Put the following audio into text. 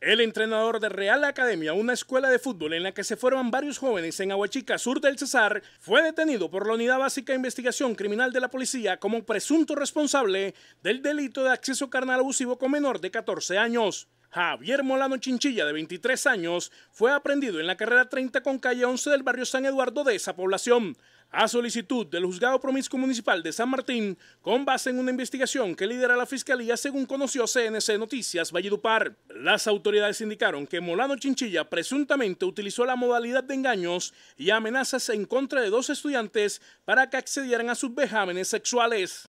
El entrenador de Real Academia, una escuela de fútbol en la que se forman varios jóvenes en Aguachica, sur del Cesar, fue detenido por la Unidad Básica de Investigación Criminal de la Policía como presunto responsable del delito de acceso carnal abusivo con menor de 14 años. Javier Molano Chinchilla, de 23 años, fue aprendido en la carrera 30 con calle 11 del barrio San Eduardo de esa población, a solicitud del juzgado promiscuo municipal de San Martín, con base en una investigación que lidera la Fiscalía según conoció CNC Noticias Valledupar. Las autoridades indicaron que Molano Chinchilla presuntamente utilizó la modalidad de engaños y amenazas en contra de dos estudiantes para que accedieran a sus vejámenes sexuales.